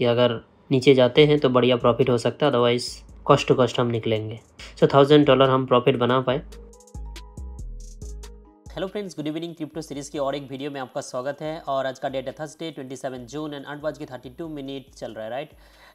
कि अगर नीचे जाते हैं तो बढ़िया प्रॉफिट हो सकता है अदरवाइज़ कॉस्ट टू कॉस्ट हम निकलेंगे सो थाउजेंड डॉलर हम प्रॉफिट बना पाए hello friends good evening crypto series की और एक वीडियो में आपका स्वागत है और आज का डेट है थर्सडे 27 जून एंड आठ बज के थर्टी टू मिनट चल रहा है राइट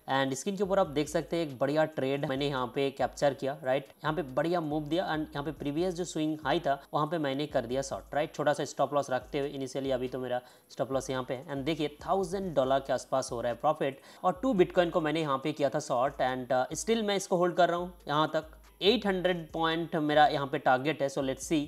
एंड स्क्रीन के ऊपर आप देख सकते हैं एक बढ़िया ट्रेड मैंने यहाँ पे कैप्चर किया राइट यहाँ पे बढ़िया मूव दिया एंड यहाँ पे प्रीवियस जो स्विंग हाई था वहाँ पे मैंने कर दिया शॉर्ट राइट छोटा सा स्टॉप लॉस रखते हुए इनिशियली अभी तो मेरा स्टॉप लॉस यहाँ पे है एंड देखिए थाउजेंड डॉलर के आसपास हो रहा है प्रॉफिट और टू बिटकॉइन को मैंने यहाँ पे किया था शॉर्ट एंड स्टिल मैं इसको होल्ड कर रहा हूँ यहाँ तक एट पॉइंट मेरा यहाँ पे टारगेट है सो लेट सी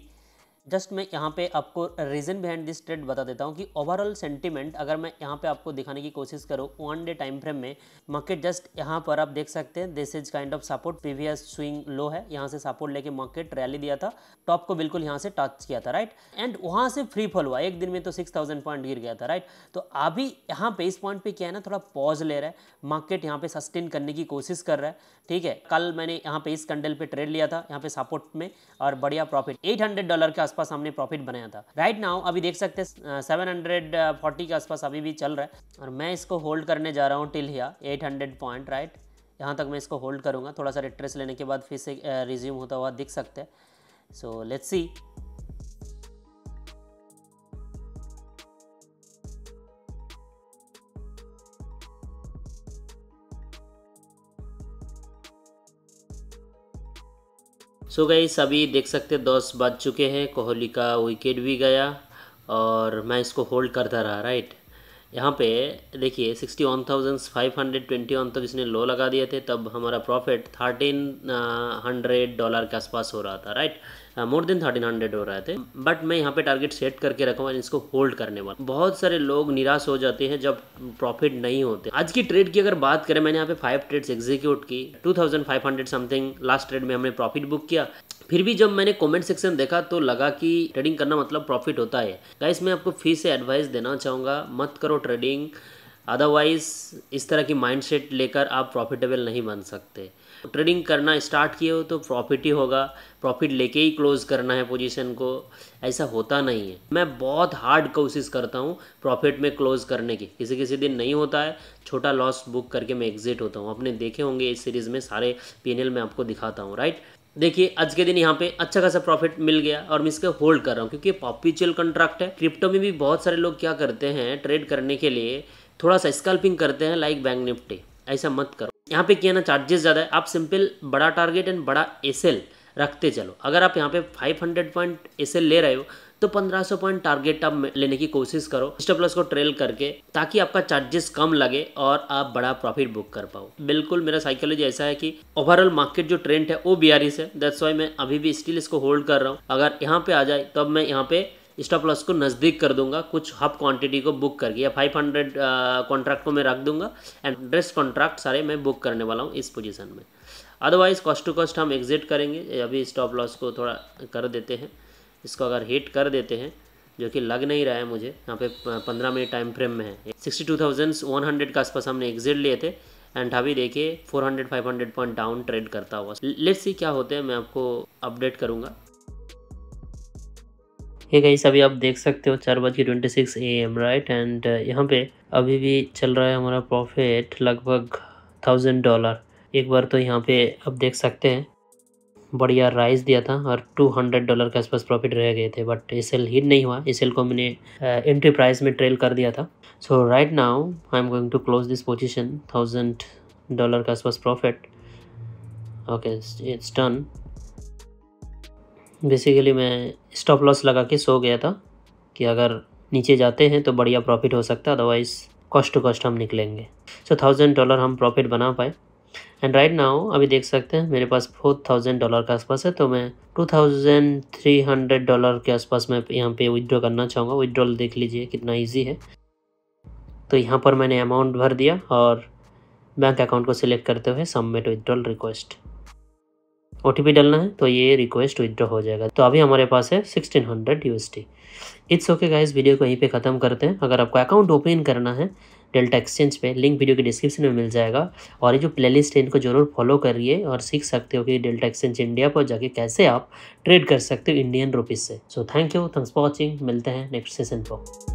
जस्ट मैं यहाँ पे आपको रीज़न बिहाइंड दिस ट्रेड बता देता हूँ कि ओवरऑल सेंटीमेंट अगर मैं यहाँ पे आपको दिखाने की कोशिश करूँ वन डे टाइम फ्रेम में मार्केट जस्ट यहाँ पर आप देख सकते हैं this is kind of support previous swing low है यहाँ से सपोर्ट लेके मार्केट रैली दिया था टॉप को बिल्कुल यहाँ से टच किया था राइट एंड वहाँ से फ्री फॉल हुआ एक दिन में तो सिक्स थाउजेंड पॉइंट गिर गया था राइट तो अभी यहाँ पे इस पॉइंट पे क्या है ना थोड़ा पॉज ले रहा है मार्केट यहाँ पे सस्टेन करने की कोशिश कर रहा है ठीक है कल मैंने यहाँ पे इस कंडल पे ट्रेड लिया था यहाँ पे सपोर्ट में और बढ़िया प्रॉफिट एट डॉलर के आसपास हमने प्रॉफिट बनाया था राइट नाउ अभी देख सकते हैं सेवन हंड्रेड फोर्टी के आसपास अभी भी चल रहा है और मैं इसको होल्ड करने जा रहा हूँ till here eight hundred point right यहाँ तक मैं इसको होल्ड करूँगा थोड़ा सा रिट्रेस लेने के बाद फिर से रिज्यूम होता हुआ दिख सकते हैं so let's see so so गई अभी देख सकते दस बज चुके हैं कोहली का विकेट भी गया और मैं इसको होल्ड करता रहा राइट यहाँ पे देखिए sixty one thousand five hundred twenty one तक इसने लो लगा दिए थे तब हमारा प्रॉफिट थर्टीन हंड्रेड डॉलर के आसपास हो रहा था right more than thirteen hundred हो रहे थे बट मैं यहाँ पे टारगेट सेट करके रखा हुआ इसको होल्ड करने वाला बहुत सारे लोग निराश हो जाते हैं जब प्रॉफिट नहीं होते आज की ट्रेड की अगर बात करें मैंने यहाँ पे फाइव ट्रेड्स एग्जीक्यूट की two thousand five hundred something last trade में हमने प्रॉफिट बुक किया फिर भी जब मैंने कमेंट सेक्शन देखा तो लगा कि ट्रेडिंग करना मतलब प्रॉफिट होता है गाइस मैं आपको फिर से एडवाइस देना चाहूँगा मत करो ट्रेडिंग अदरवाइज इस तरह की माइंडसेट लेकर आप प्रॉफिटेबल नहीं बन सकते ट्रेडिंग करना स्टार्ट किए हो तो प्रॉफिट ही होगा प्रॉफिट लेके ही क्लोज करना है पोजीशन को ऐसा होता नहीं है मैं बहुत हार्ड कोशिश करता हूँ प्रॉफिट में क्लोज करने की किसी किसी दिन नहीं होता है छोटा लॉस बुक करके मैं एग्जिट होता हूँ आपने देखे होंगे इस सीरीज़ में सारे पी में आपको दिखाता हूँ राइट देखिए आज के दिन यहाँ पे अच्छा खासा प्रॉफिट मिल गया और मैं इसके होल्ड कर रहा हूँ क्योंकि पॉपिचुअल कॉन्ट्रैक्ट है क्रिप्टो में भी बहुत सारे लोग क्या करते हैं ट्रेड करने के लिए थोड़ा सा स्कल्पिंग करते हैं लाइक बैंक निफ्टी ऐसा मत करो यहाँ पे क्या ना चार्जेस ज़्यादा है आप सिंपल बड़ा टारगेट एंड बड़ा एस रखते चलो अगर आप यहाँ पे 500 पॉइंट एस ले रहे हो तो 1500 पॉइंट टारगेट आप लेने की कोशिश करो स्टॉप लॉस को ट्रेल करके ताकि आपका चार्जेस कम लगे और आप बड़ा प्रॉफिट बुक कर पाओ बिल्कुल मेरा साइकोलॉजी ऐसा है कि ओवरऑल मार्केट जो ट्रेंड है वो बियारिस है दैट्स वाई मैं अभी भी स्टिल इसको होल्ड कर रहा हूँ अगर यहाँ पे आ जाए तब मैं यहाँ पे स्टॉप लॉस को नज़दीक कर दूंगा कुछ हब क्वांटिटी को बुक करके या 500 हंड्रेड uh, को मैं रख दूंगा एंड ड्रेस कॉन्ट्रैक्ट सारे मैं बुक करने वाला हूँ इस पोजीशन में अदरवाइज कॉस्ट टू कॉस्ट हम एग्जिट करेंगे अभी स्टॉप लॉस को थोड़ा कर देते हैं इसको अगर हिट कर देते हैं जो कि लग नहीं रहा है मुझे यहाँ पे पंद्रह मिनट टाइम फ्रेम में है sixty two thousand one hundred के आसपास हमने एग्जिट लिए थे एंड अभी देखिए four hundred five hundred point down trade करता हुआ लेट्स सी क्या होते हैं मैं आपको अपडेट करूँगा ये कहीं अभी आप देख सकते हो चार बज के twenty six A M right and यहाँ पे अभी भी चल रहा है हमारा प्रॉफिट लगभग थाउजेंड डॉलर एक बार तो यहाँ पे आप देख सकते हैं बढ़िया राइस दिया था और टू हंड्रेड डॉलर के आसपास प्रॉफिट रह गए थे बट ए सेल हिट नहीं हुआ ए सेल को मैंने एंट्री प्राइस में ट्रेल कर दिया था so right now I am going to close this position thousand dollar के आसपास profit okay it's done basically मैं स्टॉप लॉस लगा के सो गया था कि अगर नीचे जाते हैं तो बढ़िया प्रॉफिट हो सकता है अदरवाइज़ कॉस्ट टू कॉस्ट हम निकलेंगे सो थाउजेंड डॉलर हम प्रॉफिट बना पाए एंड राइट नाउ अभी देख सकते हैं मेरे पास फोर थाउजेंड डॉलर के आसपास है तो मैं two thousand three hundred dollar के आसपास मैं यहाँ पे विदड्रॉ करना चाहूँगा विदड्रॉल देख लीजिए कितना ईजी है तो यहाँ पर मैंने अमाउंट भर दिया और बैंक अकाउंट को सिलेक्ट करते हुए सबमिट विदड्रॉल रिक्वेस्ट ओ डालना है तो ये रिक्वेस्ट विदड्रॉ हो जाएगा तो अभी हमारे पास है sixteen hundred U S T it's okay guys video को यहीं पे ख़त्म करते हैं अगर आपको अकाउंट ओपन करना है डेल्टा एक्सचेंज पे लिंक वीडियो के डिस्क्रिप्शन में मिल जाएगा और ये जो प्लेलिस्ट है इनको जरूर फॉलो करिए और सीख सकते हो कि डेल्टा एक्सचेंज इंडिया पर जाके कैसे आप ट्रेड कर सकते हो इंडियन रुपीज़ से so thank you thanks for watching मिलते हैं नेक्स्ट सेशन पर